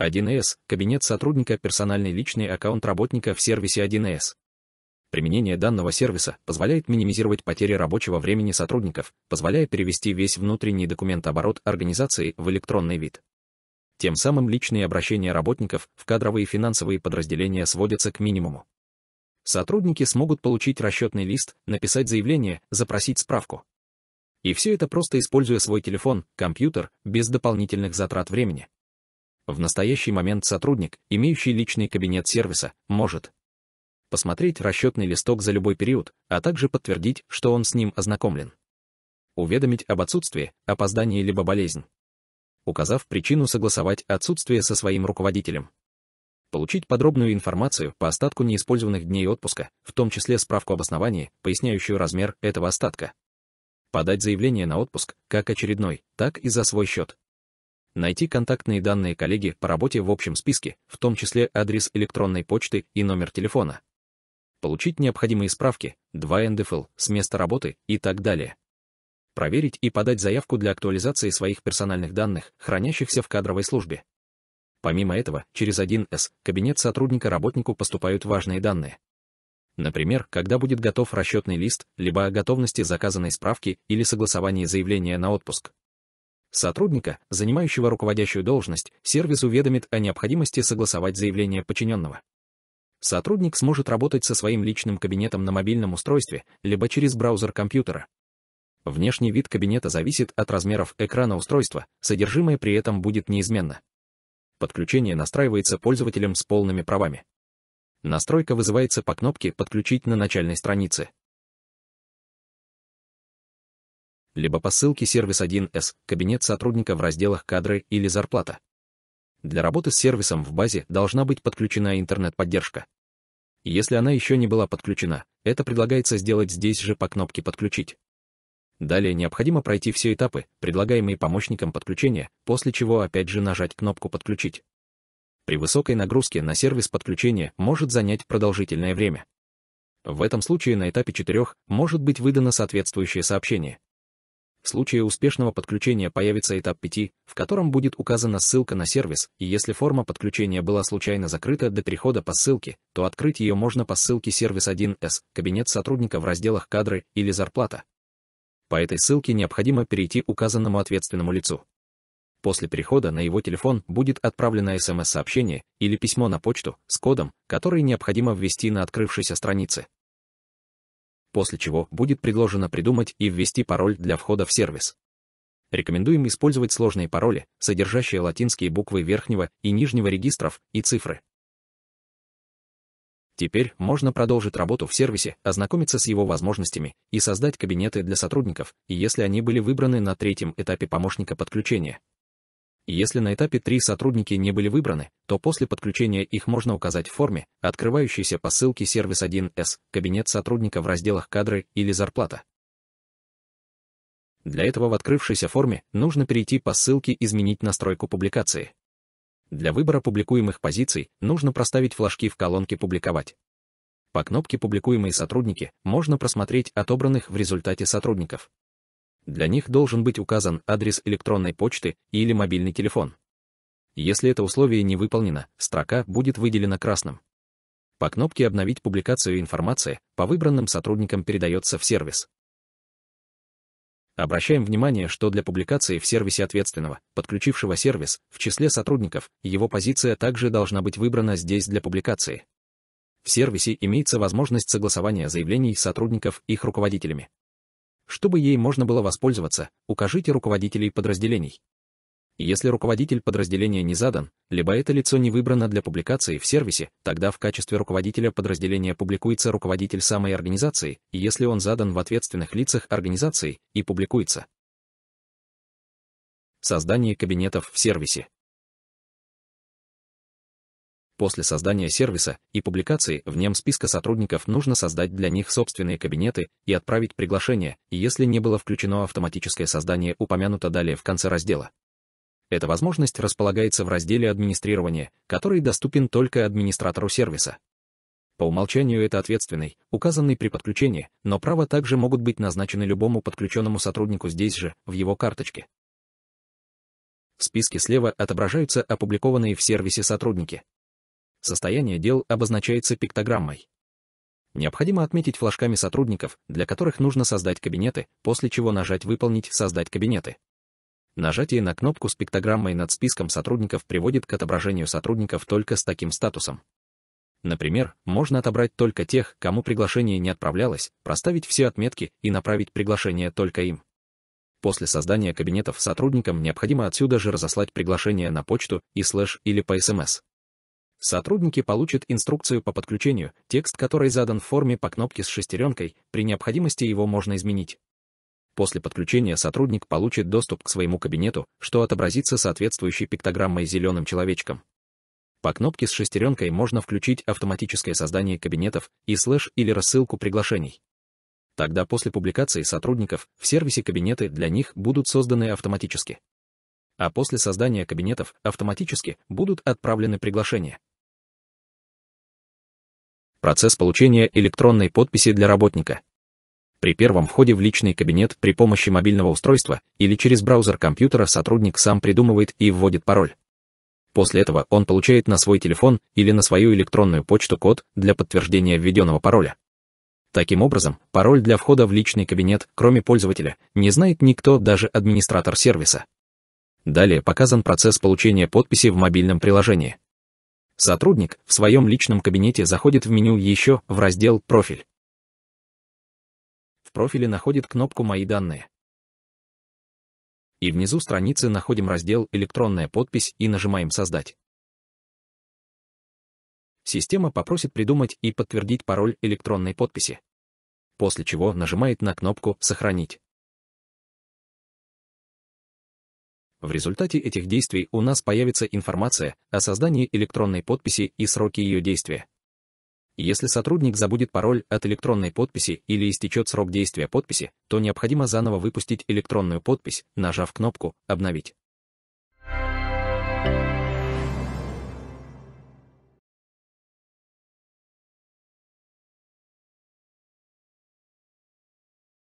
1С – кабинет сотрудника персональный личный аккаунт работника в сервисе 1С. Применение данного сервиса позволяет минимизировать потери рабочего времени сотрудников, позволяя перевести весь внутренний документооборот организации в электронный вид. Тем самым личные обращения работников в кадровые и финансовые подразделения сводятся к минимуму. Сотрудники смогут получить расчетный лист, написать заявление, запросить справку. И все это просто используя свой телефон, компьютер, без дополнительных затрат времени. В настоящий момент сотрудник, имеющий личный кабинет сервиса, может посмотреть расчетный листок за любой период, а также подтвердить, что он с ним ознакомлен. Уведомить об отсутствии, опоздании либо болезнь. Указав причину согласовать отсутствие со своим руководителем. Получить подробную информацию по остатку неиспользованных дней отпуска, в том числе справку об основании, поясняющую размер этого остатка. Подать заявление на отпуск, как очередной, так и за свой счет найти контактные данные коллеги по работе в общем списке, в том числе адрес электронной почты и номер телефона, получить необходимые справки, 2 НДФЛ с места работы и так далее. Проверить и подать заявку для актуализации своих персональных данных, хранящихся в кадровой службе. Помимо этого, через 1С кабинет сотрудника работнику поступают важные данные. Например, когда будет готов расчетный лист, либо о готовности заказанной справки или согласовании заявления на отпуск. Сотрудника, занимающего руководящую должность, сервис уведомит о необходимости согласовать заявление подчиненного. Сотрудник сможет работать со своим личным кабинетом на мобильном устройстве либо через браузер компьютера. Внешний вид кабинета зависит от размеров экрана устройства, содержимое при этом будет неизменно. Подключение настраивается пользователем с полными правами. Настройка вызывается по кнопке «Подключить» на начальной странице. либо по ссылке «Сервис 1С», «Кабинет сотрудника» в разделах «Кадры» или «Зарплата». Для работы с сервисом в базе должна быть подключена интернет-поддержка. Если она еще не была подключена, это предлагается сделать здесь же по кнопке «Подключить». Далее необходимо пройти все этапы, предлагаемые помощником подключения, после чего опять же нажать кнопку «Подключить». При высокой нагрузке на сервис подключения может занять продолжительное время. В этом случае на этапе 4 может быть выдано соответствующее сообщение. В случае успешного подключения появится этап 5, в котором будет указана ссылка на сервис, и если форма подключения была случайно закрыта до перехода по ссылке, то открыть ее можно по ссылке «Сервис 1С», «Кабинет сотрудника» в разделах «Кадры» или «Зарплата». По этой ссылке необходимо перейти указанному ответственному лицу. После перехода на его телефон будет отправлено СМС-сообщение или письмо на почту с кодом, который необходимо ввести на открывшейся странице после чего будет предложено придумать и ввести пароль для входа в сервис. Рекомендуем использовать сложные пароли, содержащие латинские буквы верхнего и нижнего регистров и цифры. Теперь можно продолжить работу в сервисе, ознакомиться с его возможностями и создать кабинеты для сотрудников, если они были выбраны на третьем этапе помощника подключения. Если на этапе 3 сотрудники не были выбраны, то после подключения их можно указать в форме, открывающейся по ссылке «Сервис 1С», «Кабинет сотрудника» в разделах «Кадры» или «Зарплата». Для этого в открывшейся форме нужно перейти по ссылке «Изменить настройку публикации». Для выбора публикуемых позиций нужно проставить флажки в колонке «Публиковать». По кнопке «Публикуемые сотрудники» можно просмотреть отобранных в результате сотрудников. Для них должен быть указан адрес электронной почты или мобильный телефон. Если это условие не выполнено, строка будет выделена красным. По кнопке «Обновить публикацию информации» по выбранным сотрудникам передается в сервис. Обращаем внимание, что для публикации в сервисе ответственного, подключившего сервис, в числе сотрудников, его позиция также должна быть выбрана здесь для публикации. В сервисе имеется возможность согласования заявлений сотрудников их руководителями. Чтобы ей можно было воспользоваться, укажите руководителей подразделений. Если руководитель подразделения не задан, либо это лицо не выбрано для публикации в сервисе, тогда в качестве руководителя подразделения публикуется руководитель самой организации, если он задан в ответственных лицах организации и публикуется. Создание кабинетов в сервисе. После создания сервиса и публикации в нем списка сотрудников нужно создать для них собственные кабинеты и отправить приглашение, если не было включено автоматическое создание упомянуто далее в конце раздела. Эта возможность располагается в разделе «Администрирование», который доступен только администратору сервиса. По умолчанию это ответственный, указанный при подключении, но права также могут быть назначены любому подключенному сотруднику здесь же, в его карточке. В списке слева отображаются опубликованные в сервисе сотрудники. Состояние дел обозначается пиктограммой. Необходимо отметить флажками сотрудников, для которых нужно создать кабинеты, после чего нажать «Выполнить создать кабинеты». Нажатие на кнопку с пиктограммой над списком сотрудников приводит к отображению сотрудников только с таким статусом. Например, можно отобрать только тех, кому приглашение не отправлялось, проставить все отметки и направить приглашение только им. После создания кабинетов сотрудникам необходимо отсюда же разослать приглашение на почту и слэш или по СМС. Сотрудники получат инструкцию по подключению, текст которой задан в форме по кнопке с шестеренкой, при необходимости его можно изменить. После подключения сотрудник получит доступ к своему кабинету, что отобразится соответствующей пиктограммой зеленым человечком. По кнопке с шестеренкой можно включить автоматическое создание кабинетов и слэш или рассылку приглашений. Тогда после публикации сотрудников в сервисе кабинеты для них будут созданы автоматически. А после создания кабинетов автоматически будут отправлены приглашения. Процесс получения электронной подписи для работника. При первом входе в личный кабинет при помощи мобильного устройства или через браузер компьютера сотрудник сам придумывает и вводит пароль. После этого он получает на свой телефон или на свою электронную почту код для подтверждения введенного пароля. Таким образом, пароль для входа в личный кабинет, кроме пользователя, не знает никто, даже администратор сервиса. Далее показан процесс получения подписи в мобильном приложении. Сотрудник в своем личном кабинете заходит в меню «Еще» в раздел «Профиль». В профиле находит кнопку «Мои данные». И внизу страницы находим раздел «Электронная подпись» и нажимаем «Создать». Система попросит придумать и подтвердить пароль электронной подписи, после чего нажимает на кнопку «Сохранить». В результате этих действий у нас появится информация о создании электронной подписи и сроки ее действия. Если сотрудник забудет пароль от электронной подписи или истечет срок действия подписи, то необходимо заново выпустить электронную подпись, нажав кнопку «Обновить».